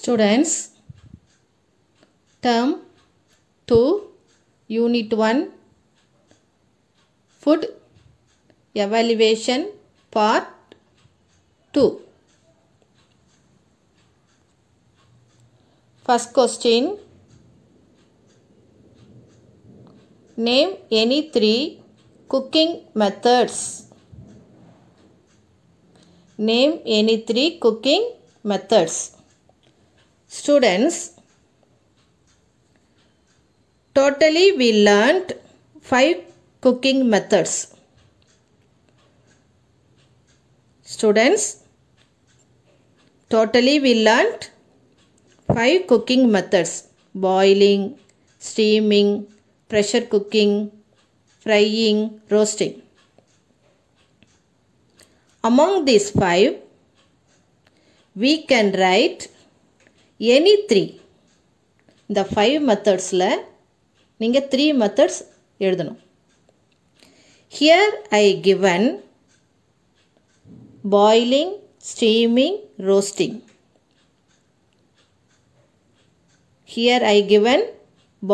Students, term 2, unit 1, food evaluation part 2. First question, name any three cooking methods. Name any three cooking methods. Students, totally we learnt 5 cooking methods. Students, totally we learnt 5 cooking methods. Boiling, steaming, pressure cooking, frying, roasting. Among these 5, we can write any three இந்த five மெத்தட்ஸில் நீங்கள் three methods எழுதணும் here I given boiling steaming roasting here I given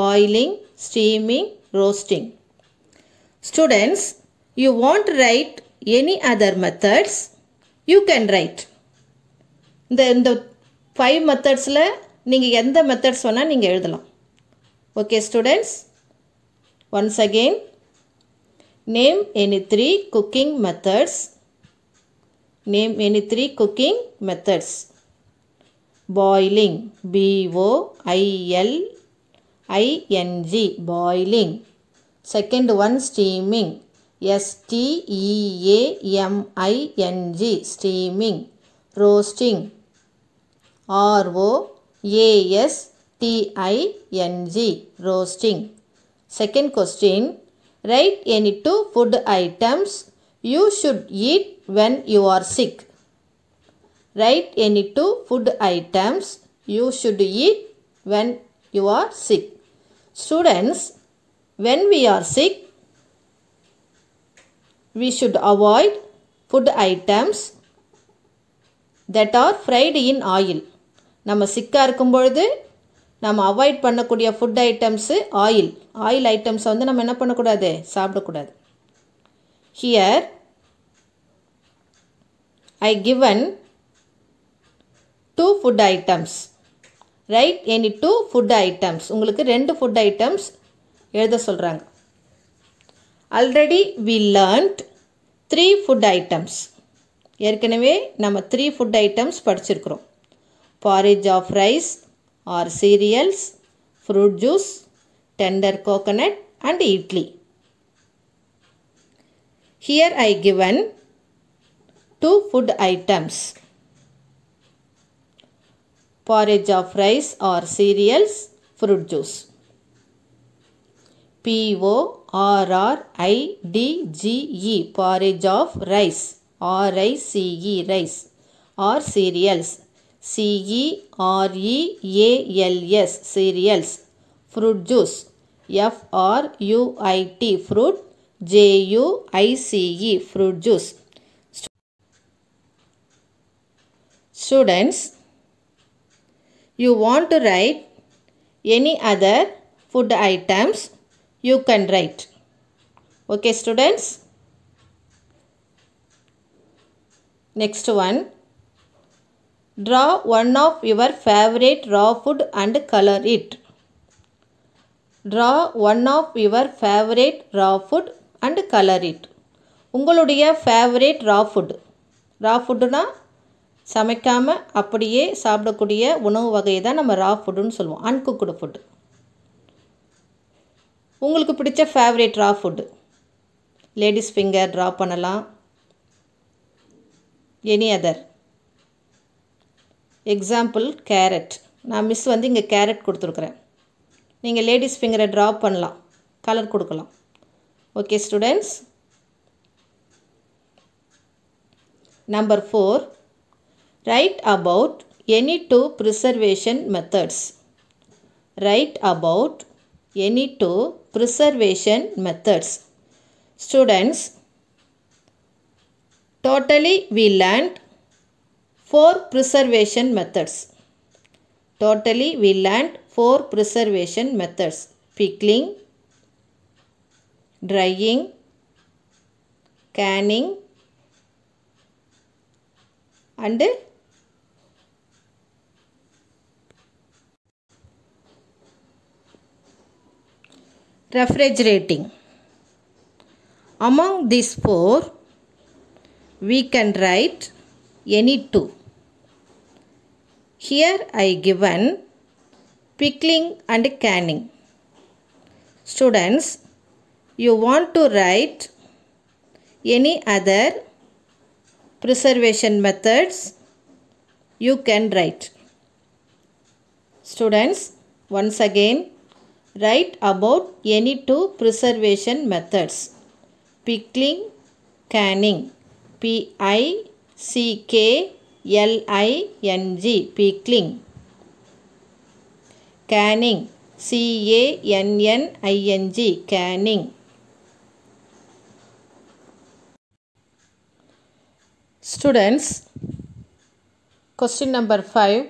boiling steaming roasting students you won't write any other methods you can write the, the five மெத்தட்ஸில் நீங்கள் எந்த methods சொன்னால் நீங்கள் எழுதலாம் okay students once again name any three cooking methods name any three cooking methods boiling பிஓஐஎல் ING boiling second one steaming எஸ்டிஇஏஎம்ஐஎன்ஜி steaming roasting R-O-A-S-T-I-N-G, roasting. Second question, write any two food items you should eat when you are sick. Write any two food items you should eat when you are sick. Students, when we are sick, we should avoid food items that are fried in oil. நம்ம சிக்காக இருக்கும் பொழுது நம்ம avoid பண்ணக்கூடிய food items oil oil ஐட்டம்ஸை வந்து நம்ம என்ன பண்ணக்கூடாது சாப்பிடக்கூடாது here I given two food items right any two food items உங்களுக்கு ரெண்டு ஃபுட் ஐட்டம்ஸ் எழுத சொல்கிறாங்க already we learned three food items ஏற்கனவே நம்ம த்ரீ ஃபுட் ஐட்டம்ஸ் படிச்சிருக்கிறோம் porridge of rice or cereals, fruit juice, tender coconut and idli. Here I given two food items. Porridge of rice or cereals, fruit juice. P O R R I D G E porridge of rice or I C E rice or cereals C E R E A L S cereals fruit juice F R U I T fruit J U I C E fruit juice ಆರ Students, you want to write any other food items, you can write. Okay students. Next one. Draw one of your favourite raw food and colour it draw one of your favourite raw food and colour it உங்களுடைய favourite raw food raw ஃபுட்டுனால் சமைக்காமல் அப்படியே சாப்பிடக்கூடிய உணவு வகையை தான் நம்ம ரா ஃபுட்டுன்னு சொல்லுவோம் அன்குக்குடு ஃபுட்டு உங்களுக்கு பிடிச்ச favourite raw food ladies finger draw பண்ணலாம் எனி அதர் எக்ஸாம்பிள் கேரட் நான் மிஸ் வந்து இங்கே கேரட் கொடுத்துருக்குறேன் நீங்கள் லேடிஸ் ஃபிங்கரை ட்ரா பண்ணலாம் கலர் கொடுக்கலாம் okay students number four write about any two preservation methods write about any two preservation methods students totally we learned four preservation methods. Totally we learned four preservation methods. Pickling, drying, canning and refrigerating. Among these four, we can write any two. Here I given pickling and canning. Students, you want to write any other preservation methods, you can write. Students, once again, write about any two preservation methods. Pickling, canning, P I C K L I N G pickling canning C A N N I N G canning Students question number 5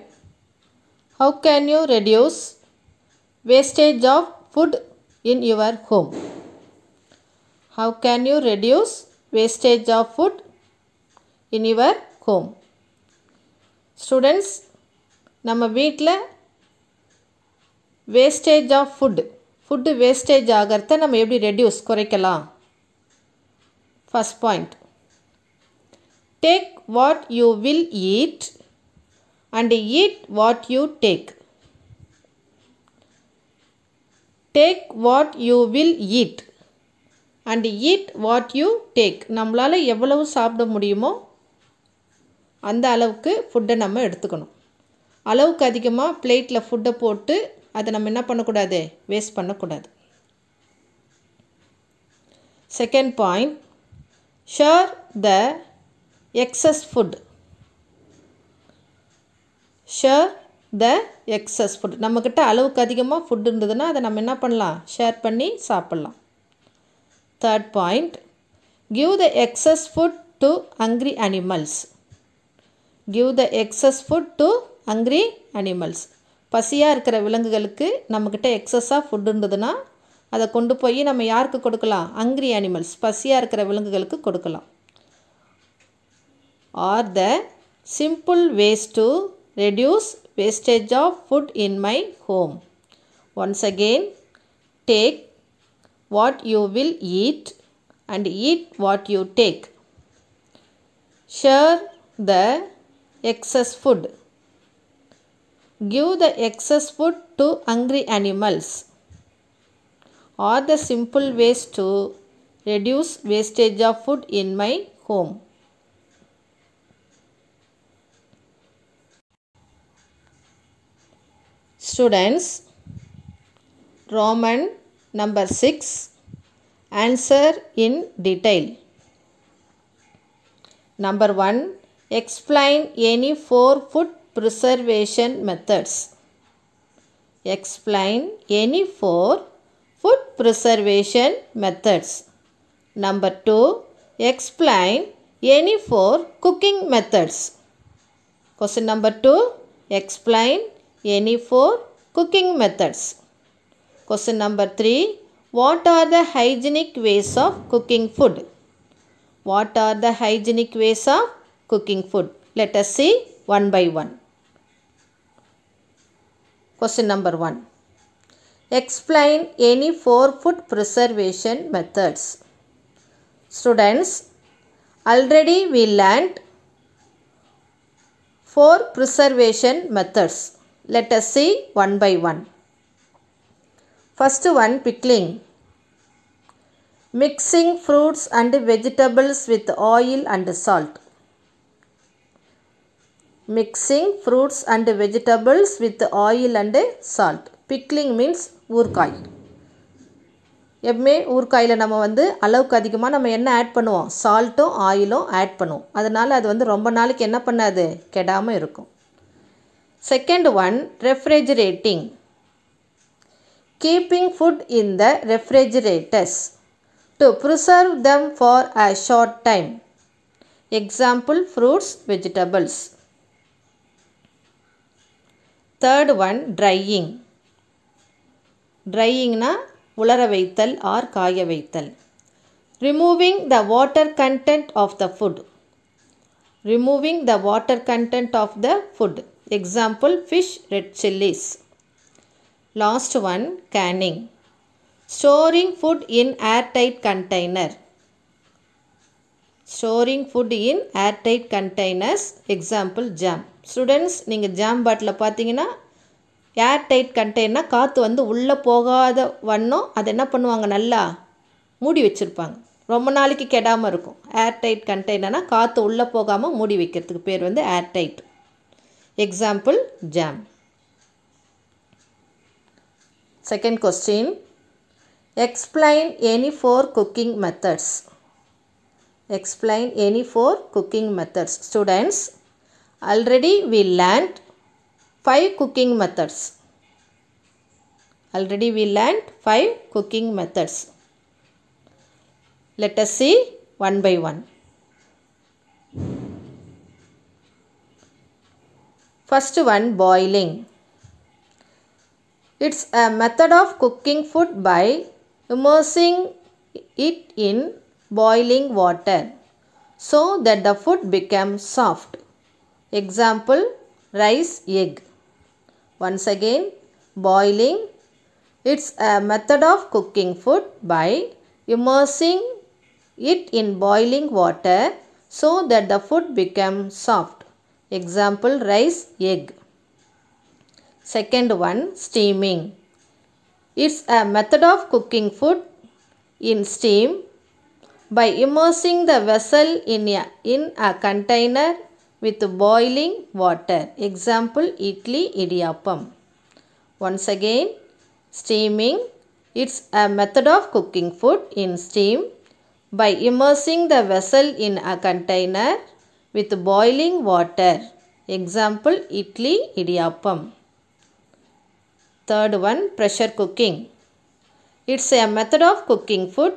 how can you reduce wastage of food in your home how can you reduce wastage of food in your home students நம்ம வீட்டில் wastage of food food wastage ஆகிறத நம்ம எப்படி reduce குறைக்கலாம் first point take what you will eat and eat what you take take what you will eat and eat what you take நம்மளால் எவ்வளவு சாப்பிட முடியுமோ அந்த அளவுக்கு ஃபுட்டை நம்ம எடுத்துக்கணும் அளவுக்கு அதிகமாக பிளேட்டில் ஃபுட்டை போட்டு அதை நம்ம என்ன பண்ணக்கூடாது வேஸ்ட் பண்ணக்கூடாது second point share the excess food share the excess food நம்மக்கிட்ட அளவுக்கு அதிகமாக ஃபுட் இருந்ததுன்னா அதை நம்ம என்ன பண்ணலாம் ஷேர் பண்ணி சாப்பிட்லாம் third point give the excess food to hungry animals give the excess food to hungry animals பசியாக இருக்கிற விலங்குகளுக்கு நம்மக்கிட்ட எக்ஸஸாக ஃபுட் இருந்ததுன்னா அதை கொண்டு போய் நம்ம யாருக்கு கொடுக்கலாம் அங்க்ரி அனிமல்ஸ் பசியாக இருக்கிற விலங்குகளுக்கு கொடுக்கலாம் are the simple ways to reduce wastage of food in my home once again take what you will eat and eat what you take share the excess food. Give the excess food to hungry animals. Are the simple ways to reduce wastage of food in my home. Students, Roman number 6 answer in detail. Number 1 Explain any four food preservation methods. Explain any four food preservation methods. Number 2. Explain any four cooking methods. Question number 2. Explain any four cooking methods. Question number 3. What are the hygienic ways of cooking food? What are the hygienic ways of cooking food. Let us see one by one. Question number 1. Explain any four food preservation methods. Students, already we learnt four preservation methods. Let us see one by one. First one, pickling. Mixing fruits and vegetables with oil and salt. Mixing fruits and vegetables with oil and salt pickling means ஊறுகாய் எப்பவுமே ஊறுகாயில் நம்ம வந்து அளவுக்கு அதிகமாக நம்ம என்ன add பண்ணுவோம் சால்ட்டும் ஆயிலும் ஆட் பண்ணுவோம் அதனால் அது வந்து ரொம்ப நாளைக்கு என்ன பண்ணாது கெடாமல் இருக்கும் second one refrigerating keeping food in the refrigerators to preserve them for a short time example fruits vegetables third one drying drying na ulara veithal or kaya veithal removing the water content of the food removing the water content of the food example fish red chillies last one canning storing food in airtight container storing food in airtight containers example jam students நீங்கள் jam bottle பார்த்தீங்கன்னா airtight container காற்று வந்து உள்ளே போகாத வண்ணம் அதை என்ன பண்ணுவாங்க நல்லா மூடி வச்சுருப்பாங்க ரொம்ப நாளைக்கு கெடாமல் இருக்கும் ஏர்டைட் கண்டெய்னர்னால் காற்று உள்ளே போகாமல் மூடி வைக்கிறதுக்கு பேர் வந்து airtight example jam second question explain any four cooking methods Explain any four cooking methods. Students, already we learnt five cooking methods. Already we learnt five cooking methods. Let us see one by one. First one boiling. It's a method of cooking food by immersing it in boiling water so that the food becomes soft. Example rice egg. Once again boiling it's a method of cooking food by immersing it in boiling water so that the food becomes soft. Example rice egg. Second one steaming. It's a method of cooking food in steam by immersing the vessel in a, in a container with boiling water. Example, idli idiyappam. Once again, steaming. It's a method of cooking food in steam by immersing the vessel in a container with boiling water. Example, idli idiyappam. Third one, pressure cooking. It's a method of cooking food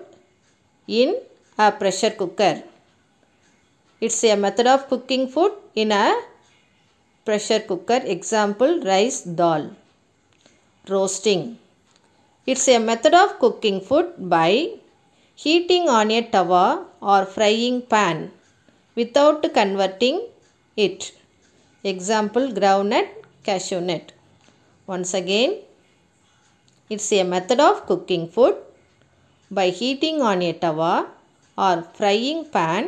in a pressure cooker. It's a method of cooking food in a pressure cooker. Example, rice dal. Roasting. It's a method of cooking food by heating on a tawa or frying pan without converting it. Example, groundnut, cashew nut. Once again, it's a method of cooking food by heating on a tawa or frying pan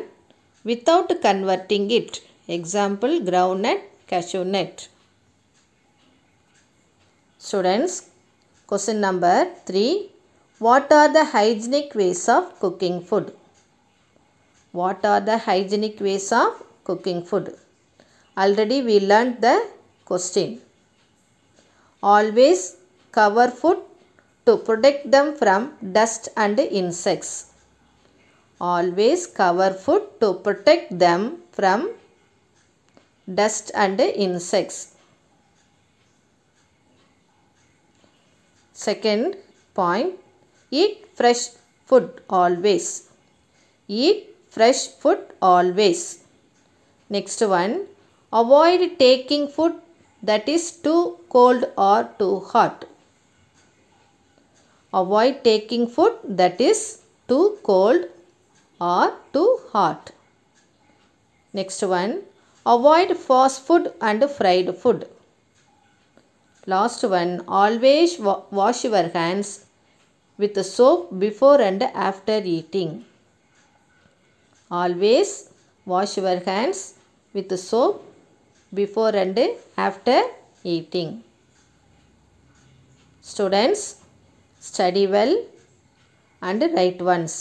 without converting it. Example groundnut, cashew nut. Students, question number 3. What are the hygienic ways of cooking food? What are the hygienic ways of cooking food? Already we learnt the question. Always cover food to protect them from dust and insects. Always cover food to protect them from dust and insects. Second point, eat fresh food always. Eat fresh food always. Next one, avoid taking food that is too cold or too hot. Avoid taking food that is too cold or too hot. Next one, avoid fast food and fried food. Last one, always wa wash your hands with soap before and after eating. Always wash your hands with soap before and after eating. Students, study well and write once.